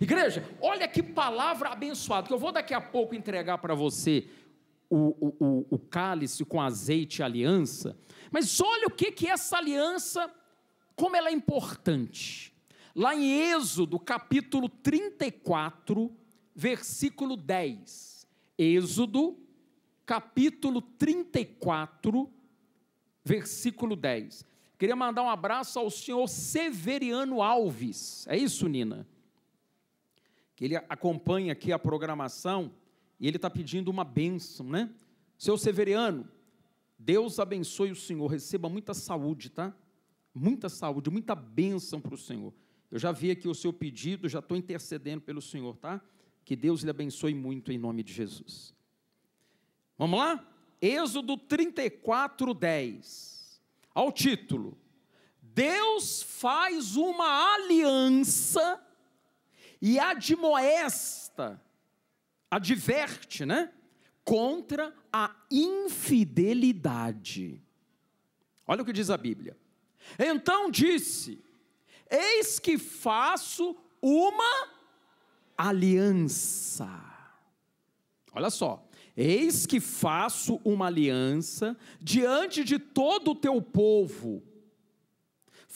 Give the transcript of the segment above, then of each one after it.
Igreja, olha que palavra abençoada, que eu vou daqui a pouco entregar para você o, o, o, cálice com azeite aliança. Mas olha o que, que essa aliança, como ela é importante. Lá em Êxodo, capítulo 34, versículo 10. Êxodo, capítulo 34, versículo 10. Queria mandar um abraço ao senhor Severiano Alves. É isso, Nina? que ele acompanha aqui a programação, e ele está pedindo uma bênção, né? Seu Severiano, Deus abençoe o senhor, receba muita saúde, tá? Muita saúde, muita bênção para o senhor. Eu já vi aqui o seu pedido, já estou intercedendo pelo senhor, tá? Que Deus lhe abençoe muito em nome de Jesus. Vamos lá? Êxodo 34, 10. Ao título: Deus faz uma aliança e admoesta, adverte, né? Contra a infidelidade. Olha o que diz a Bíblia. Então disse: Eis que faço uma aliança. Olha só. Eis que faço uma aliança diante de todo o teu povo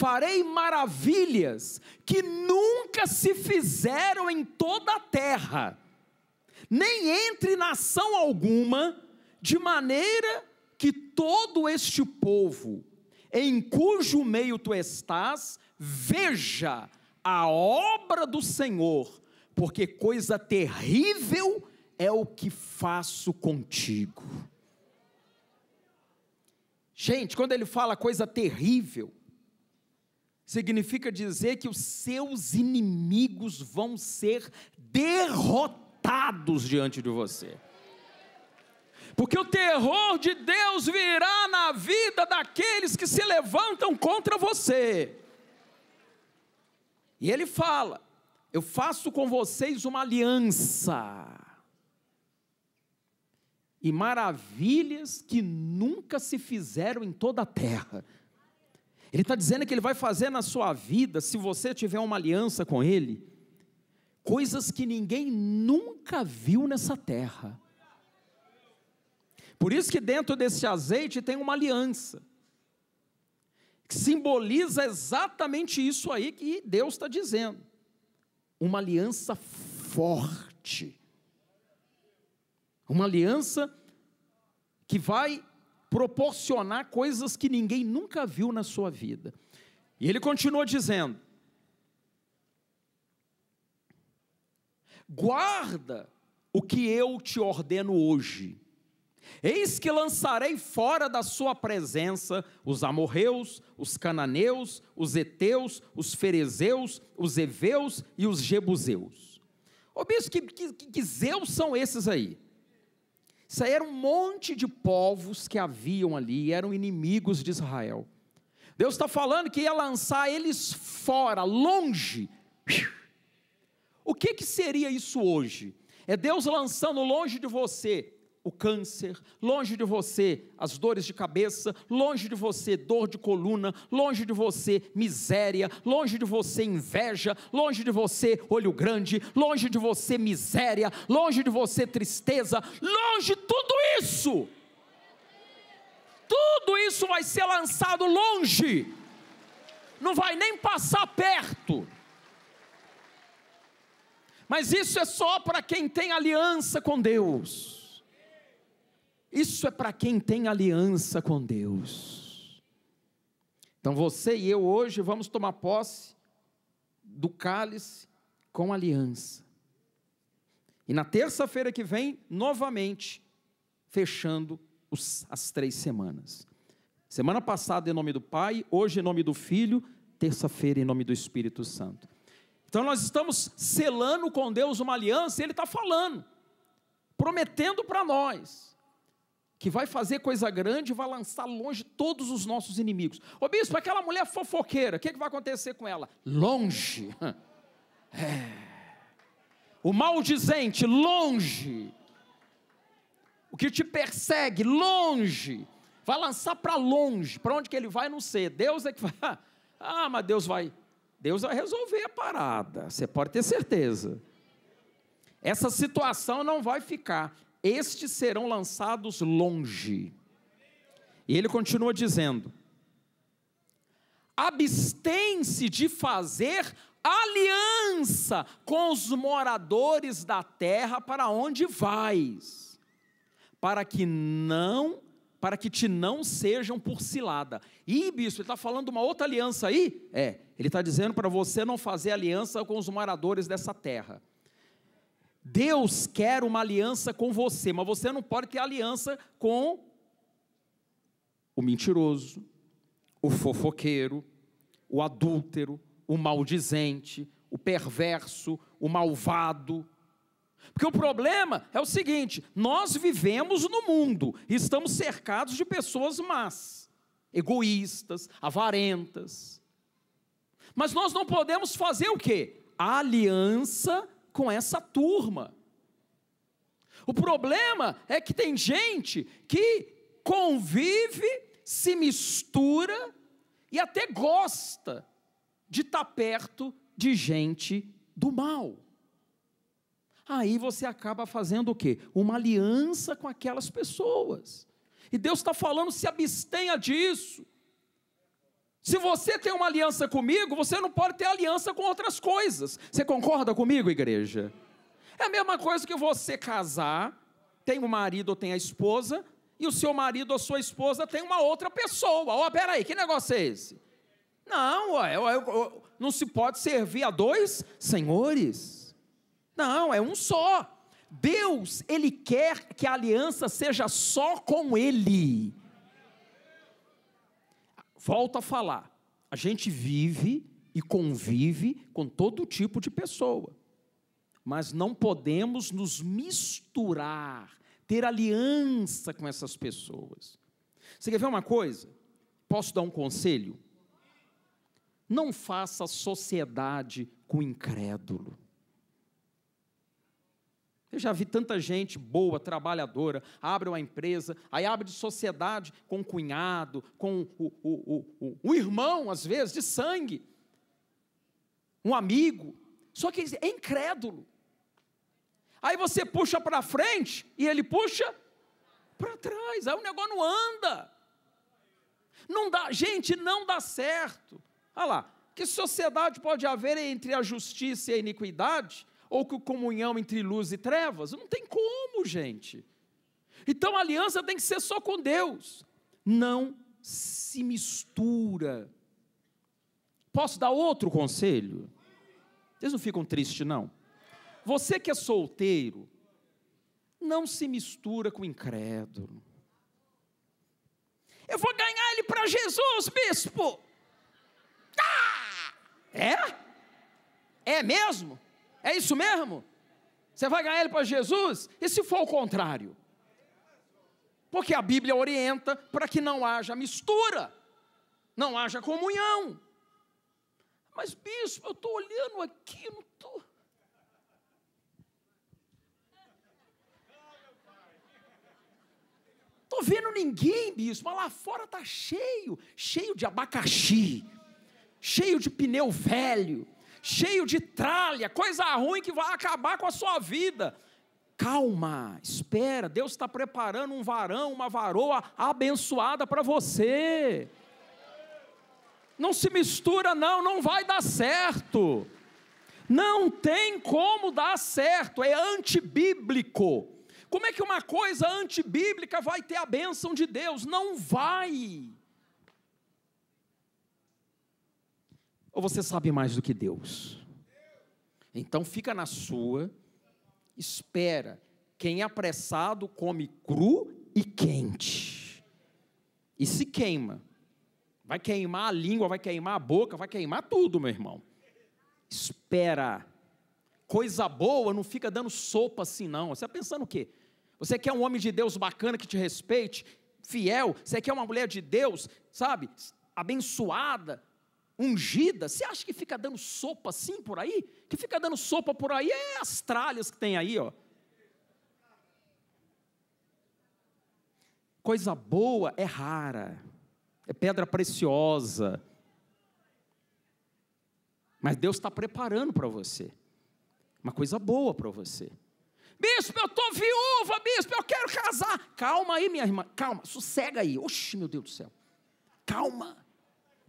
farei maravilhas que nunca se fizeram em toda a terra, nem entre nação alguma, de maneira que todo este povo, em cujo meio tu estás, veja a obra do Senhor, porque coisa terrível é o que faço contigo. Gente, quando ele fala coisa terrível, significa dizer que os seus inimigos vão ser derrotados diante de você. Porque o terror de Deus virá na vida daqueles que se levantam contra você. E ele fala: Eu faço com vocês uma aliança. E maravilhas que nunca se fizeram em toda a terra ele está dizendo que ele vai fazer na sua vida, se você tiver uma aliança com ele, coisas que ninguém nunca viu nessa terra. Por isso que dentro desse azeite tem uma aliança, que simboliza exatamente isso aí que Deus está dizendo. Uma aliança forte. Uma aliança que vai proporcionar coisas que ninguém nunca viu na sua vida. E ele continuou dizendo: Guarda o que eu te ordeno hoje. Eis que lançarei fora da sua presença os amorreus, os cananeus, os heteus, os ferezeus, os eveus e os jebuseus. Ô bispo, que, que, que Zeus são esses aí? saíram um monte de povos que haviam ali, eram inimigos de Israel. Deus está falando que ia lançar eles fora, longe. O que, que seria isso hoje? É Deus lançando longe de você o câncer, longe de você as dores de cabeça, longe de você dor de coluna, longe de você miséria, longe de você inveja, longe de você olho grande, longe de você miséria, longe de você tristeza, longe tudo isso. Tudo isso vai ser lançado longe. Não vai nem passar perto. Mas isso é só para quem tem aliança com Deus. Isso é para quem tem aliança com Deus. Então você e eu hoje vamos tomar posse do cálice com aliança. E na terça-feira que vem, novamente, fechando os, as três semanas. Semana passada em nome do Pai, hoje em nome do Filho, terça-feira em nome do Espírito Santo. Então nós estamos selando com Deus uma aliança, e Ele está falando, prometendo para nós que vai fazer coisa grande e vai lançar longe todos os nossos inimigos. Ô bispo, aquela mulher fofoqueira, o que, que vai acontecer com ela? Longe. É. O maldizente, longe. O que te persegue, longe. Vai lançar para longe. Para onde que ele vai, não sei. Deus é que vai. Ah, mas Deus vai. Deus vai resolver a parada. Você pode ter certeza. Essa situação não vai ficar estes serão lançados longe. E ele continua dizendo: abstém-se de fazer aliança com os moradores da terra para onde vais, para que não, para que te não sejam por cilada. E bispo, ele está falando de uma outra aliança aí? É, ele está dizendo para você não fazer aliança com os moradores dessa terra. Deus quer uma aliança com você, mas você não pode ter aliança com o mentiroso, o fofoqueiro, o adúltero, o maldizente, o perverso, o malvado. Porque o problema é o seguinte: nós vivemos no mundo e estamos cercados de pessoas más, egoístas, avarentas. Mas nós não podemos fazer o quê? A aliança com essa turma. O problema é que tem gente que convive, se mistura e até gosta de estar tá perto de gente do mal. Aí você acaba fazendo o quê? Uma aliança com aquelas pessoas. E Deus está falando: se abstenha disso. Se você tem uma aliança comigo, você não pode ter aliança com outras coisas. Você concorda comigo, igreja? É a mesma coisa que você casar, tem o um marido ou tem a esposa, e o seu marido ou sua esposa tem uma outra pessoa. Ó, oh, peraí, que negócio é esse? Não, ué, ué, ué, não se pode servir a dois senhores. Não, é um só. Deus, Ele quer que a aliança seja só com Ele volto a falar, a gente vive e convive com todo tipo de pessoa, mas não podemos nos misturar, ter aliança com essas pessoas. Você quer ver uma coisa? Posso dar um conselho? Não faça sociedade com incrédulo. Eu já vi tanta gente boa, trabalhadora, abre uma empresa, aí abre de sociedade com o cunhado, com o, o, o, o, irmão, às vezes, de sangue, um amigo, só que ele é incrédulo. Aí você puxa para frente e ele puxa para trás, aí o negócio não anda. Não dá, gente, não dá certo. Olha lá, que sociedade pode haver entre a justiça e a iniquidade? ou que comunhão entre luz e trevas? Não tem como, gente. Então a aliança tem que ser só com Deus. Não se mistura. Posso dar outro conselho? Vocês não ficam tristes, não? Você que é solteiro, não se mistura com o incrédulo. Eu vou ganhar ele para Jesus, bispo. Ah! É? É mesmo? É isso mesmo? Você vai ganhar ele para Jesus? E se for o contrário? Porque a Bíblia orienta para que não haja mistura, não haja comunhão. Mas, bispo, eu estou olhando aqui, não estou. Estou vendo ninguém, bispo, mas lá fora está cheio cheio de abacaxi, cheio de pneu velho cheio de tralha, coisa ruim que vai acabar com a sua vida. Calma, espera, Deus está preparando um varão, uma varoa abençoada para você. Não se mistura, não, não vai dar certo. Não tem como dar certo, é antibíblico. Como é que uma coisa antibíblica vai ter a bênção de Deus? Não vai. Ou você sabe mais do que Deus? Então fica na sua, espera. Quem é apressado come cru e quente. E se queima. Vai queimar a língua, vai queimar a boca, vai queimar tudo, meu irmão. Espera. Coisa boa não fica dando sopa assim, não. Você está pensando o quê? Você quer um homem de Deus bacana que te respeite, fiel? Você quer uma mulher de Deus, sabe? Abençoada, ungida, você acha que fica dando sopa assim por aí? Que fica dando sopa por aí é as tralhas que tem aí, ó. Coisa boa é rara, é pedra preciosa. Mas Deus está preparando para você uma coisa boa para você. Bispo, eu estou viúva, bispo, eu quero casar. Calma aí, minha irmã, calma, sossega aí. Oxe, meu Deus do céu. Calma.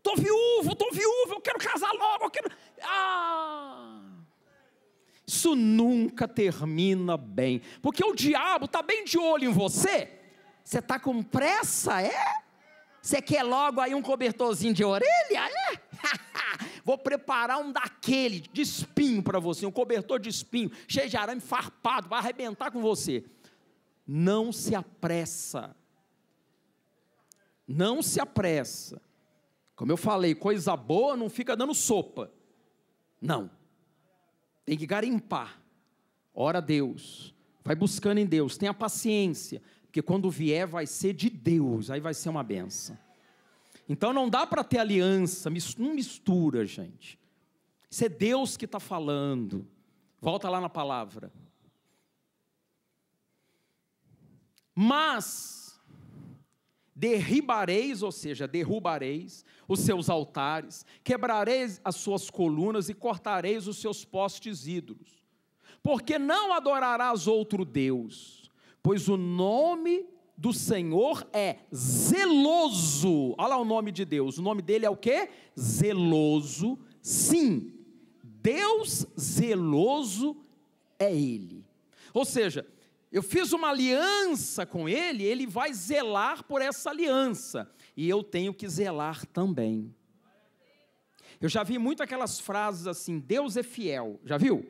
Estou viúvo, estou viúvo, eu quero casar logo, eu quero. Ah! Isso nunca termina bem. Porque o diabo está bem de olho em você. Você está com pressa, é? Você quer logo aí um cobertorzinho de orelha, é? Vou preparar um daquele de espinho para você, um cobertor de espinho, cheio de arame farpado, vai arrebentar com você. Não se apressa. Não se apressa. Como eu falei, coisa boa não fica dando sopa. Não. Tem que garimpar. Ora a Deus. Vai buscando em Deus. Tenha paciência. Porque quando vier, vai ser de Deus. Aí vai ser uma benção. Então não dá para ter aliança. Não mistura, gente. Isso é Deus que está falando. Volta lá na palavra. Mas derribareis, ou seja, derrubareis os seus altares, quebrareis as suas colunas e cortareis os seus postes ídolos. Porque não adorarás outro Deus, pois o nome do Senhor é zeloso. Olha lá o nome de Deus. O nome dele é o que? Zeloso. Sim, Deus zeloso é ele. Ou seja, eu fiz uma aliança com ele, ele vai zelar por essa aliança, e eu tenho que zelar também. Eu já vi muito aquelas frases assim: Deus é fiel, já viu?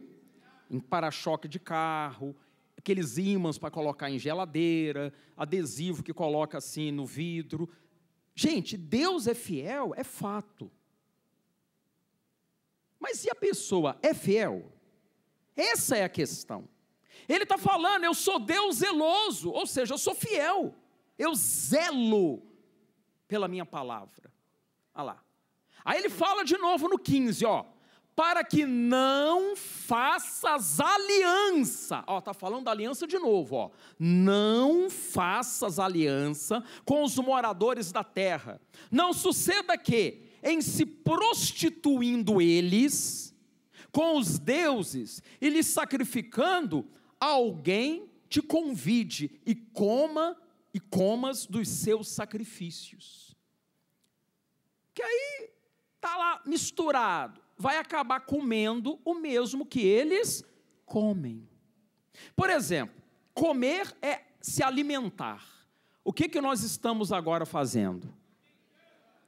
Em para-choque de carro, aqueles ímãs para colocar em geladeira, adesivo que coloca assim no vidro. Gente, Deus é fiel, é fato. Mas se a pessoa é fiel? Essa é a questão. Ele está falando, eu sou Deus zeloso, ou seja, eu sou fiel, eu zelo pela minha palavra. Olha lá. Aí ele fala de novo no 15, ó. Para que não faças aliança. Ó, tá falando da aliança de novo, ó. Não faças aliança com os moradores da terra. Não suceda que, em se prostituindo eles com os deuses e lhes sacrificando, alguém te convide e coma e comas dos seus sacrifícios. Que aí tá lá misturado, vai acabar comendo o mesmo que eles comem. Por exemplo, comer é se alimentar. O que que nós estamos agora fazendo?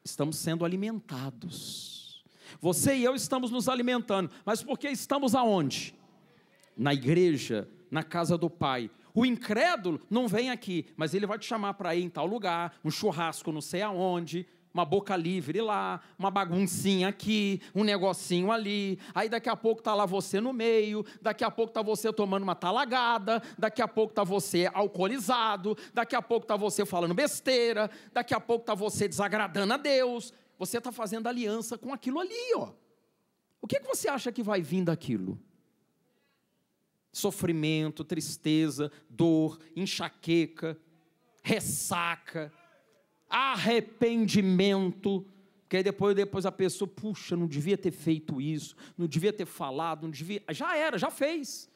Estamos sendo alimentados. Você e eu estamos nos alimentando, mas porque estamos aonde? na igreja, na casa do Pai. O incrédulo não vem aqui, mas ele vai te chamar para ir em tal lugar, um churrasco não sei aonde, uma boca livre lá, uma baguncinha aqui, um negocinho ali. Aí daqui a pouco tá lá você no meio, daqui a pouco tá você tomando uma talagada, daqui a pouco tá você alcoolizado, daqui a pouco tá você falando besteira, daqui a pouco tá você desagradando a Deus. Você está fazendo aliança com aquilo ali, ó. O que, que você acha que vai vir daquilo? Sofrimento, tristeza, dor, enxaqueca, ressaca, arrependimento. Porque aí depois, depois a pessoa, puxa, não devia ter feito isso, não devia ter falado, não devia. Já era, já fez.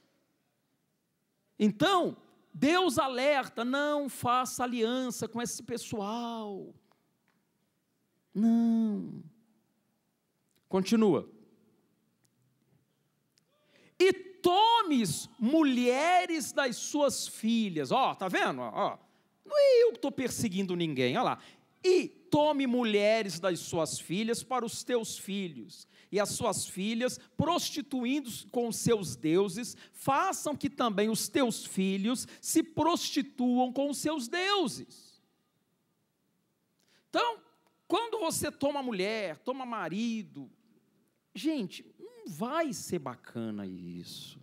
Então, Deus alerta: não faça aliança com esse pessoal. Não. Continua. E tomes mulheres das suas filhas. Ó, oh, tá vendo? Ó, oh, não é eu que estou perseguindo ninguém, olha lá. E tome mulheres das suas filhas para os teus filhos, e as suas filhas, prostituindo-se com seus deuses, façam que também os teus filhos se prostituam com os seus deuses. Então, quando você toma mulher, toma marido, gente, vai ser bacana isso.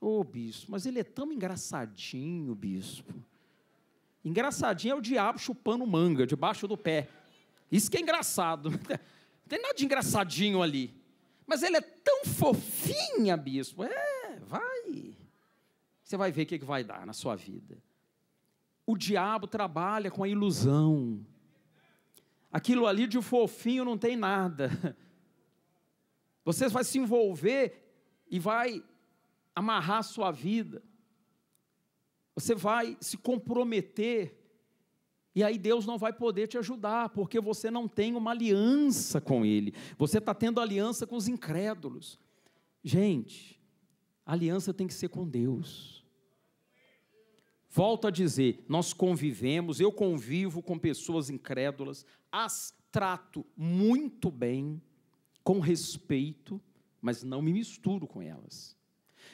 Ô oh, bispo, mas ele é tão engraçadinho, bispo. Engraçadinho é o diabo chupando manga debaixo do pé. Isso que é engraçado. Não tem nada de engraçadinho ali. Mas ele é tão fofinha, bispo. É, vai. Você vai ver o que vai dar na sua vida. O diabo trabalha com a ilusão. Aquilo ali de fofinho não tem nada. Você vai se envolver e vai amarrar a sua vida. Você vai se comprometer. E aí Deus não vai poder te ajudar, porque você não tem uma aliança com Ele. Você está tendo aliança com os incrédulos. Gente, aliança tem que ser com Deus. Volto a dizer, nós convivemos, eu convivo com pessoas incrédulas, as trato muito bem com respeito, mas não me misturo com elas.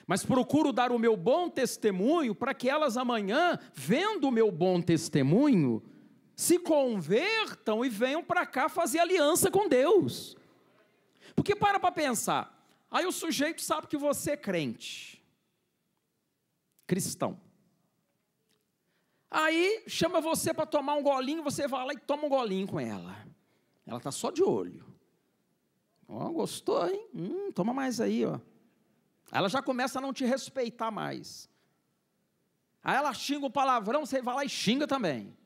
Mas procuro dar o meu bom testemunho para que elas amanhã, vendo o meu bom testemunho, se convertam e venham para cá fazer aliança com Deus. Porque para para pensar, aí o sujeito sabe que você é crente, cristão. Aí chama você para tomar um golinho, você vai lá e toma um golinho com ela. Ela está só de olho. Oh, gostou, hein? Hum, toma mais aí, ó. Ela já começa a não te respeitar mais. Aí ela xinga o palavrão, você vai lá e xinga também.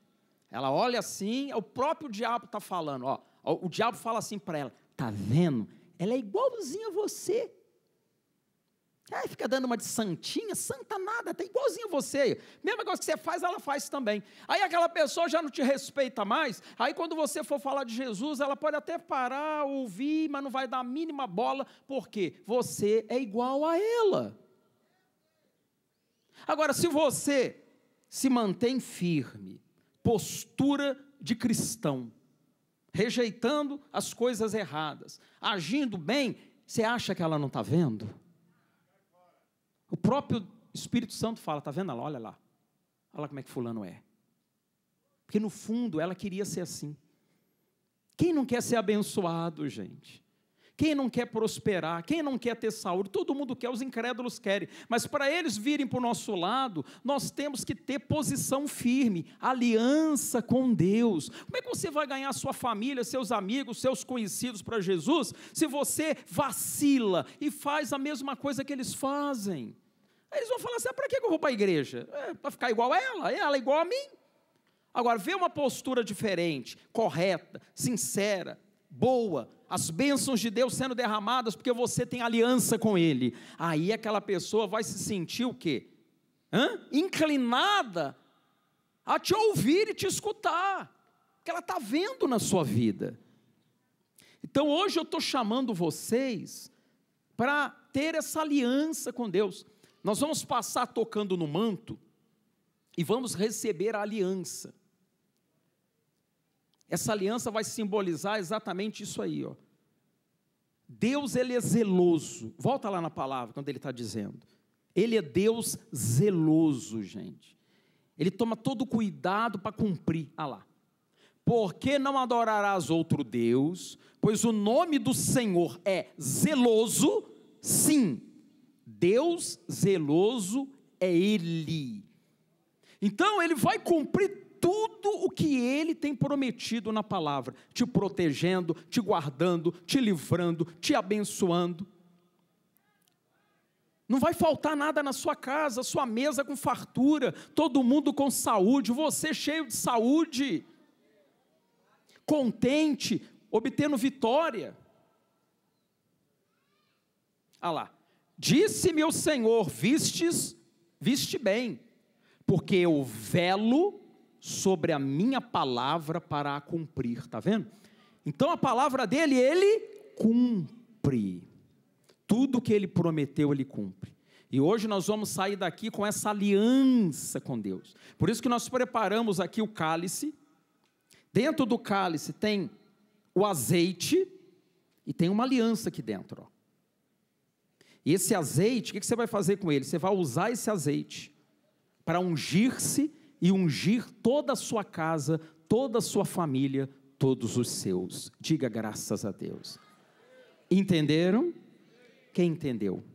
Ela olha assim, é o próprio diabo está falando, ó. O diabo fala assim para ela: tá vendo? Ela é igualzinha a você. Aí fica dando uma de santinha, santa nada, tá igualzinho você. Mesma coisa que você faz, ela faz também. Aí aquela pessoa já não te respeita mais. Aí quando você for falar de Jesus, ela pode até parar, ouvir, mas não vai dar a mínima bola, porque você é igual a ela. Agora, se você se mantém firme, postura de cristão, rejeitando as coisas erradas, agindo bem, você acha que ela não está vendo? O próprio Espírito Santo fala: está vendo? Olha lá. Olha lá como é que Fulano é. Porque no fundo ela queria ser assim. Quem não quer ser abençoado, gente? Quem não quer prosperar? Quem não quer ter saúde? Todo mundo quer, os incrédulos querem. Mas para eles virem para o nosso lado, nós temos que ter posição firme, aliança com Deus. Como é que você vai ganhar sua família, seus amigos, seus conhecidos para Jesus, se você vacila e faz a mesma coisa que eles fazem? Aí eles vão falar assim: ah, para que eu vou para a igreja? É, para ficar igual a ela, é, ela é igual a mim. Agora, vê uma postura diferente, correta, sincera, boa, as bênçãos de Deus sendo derramadas porque você tem aliança com Ele. Aí aquela pessoa vai se sentir o quê? Hã? Inclinada a te ouvir e te escutar, que ela está vendo na sua vida. Então hoje eu estou chamando vocês para ter essa aliança com Deus. Nós vamos passar tocando no manto e vamos receber a aliança. Essa aliança vai simbolizar exatamente isso aí, ó. Deus ele é zeloso. Volta lá na palavra quando ele está dizendo. Ele é Deus zeloso, gente. Ele toma todo cuidado para cumprir. Ah lá. Porque não adorarás outro Deus? Pois o nome do Senhor é zeloso, sim, Deus zeloso é Ele. Então Ele vai cumprir tudo o que Ele tem prometido na palavra, te protegendo, te guardando, te livrando, te abençoando. Não vai faltar nada na sua casa, sua mesa com fartura, todo mundo com saúde, você cheio de saúde, contente, obtendo vitória. Ah lá, Disse-me o Senhor: Vistes, viste bem, porque eu velo sobre a minha palavra para a cumprir. Está vendo? Então a palavra dele, ele cumpre. Tudo que ele prometeu, ele cumpre. E hoje nós vamos sair daqui com essa aliança com Deus. Por isso que nós preparamos aqui o cálice. Dentro do cálice tem o azeite e tem uma aliança aqui dentro. Ó. E esse azeite, o que você vai fazer com ele? Você vai usar esse azeite para ungir-se e ungir toda a sua casa, toda a sua família, todos os seus. Diga graças a Deus. Entenderam? Quem entendeu?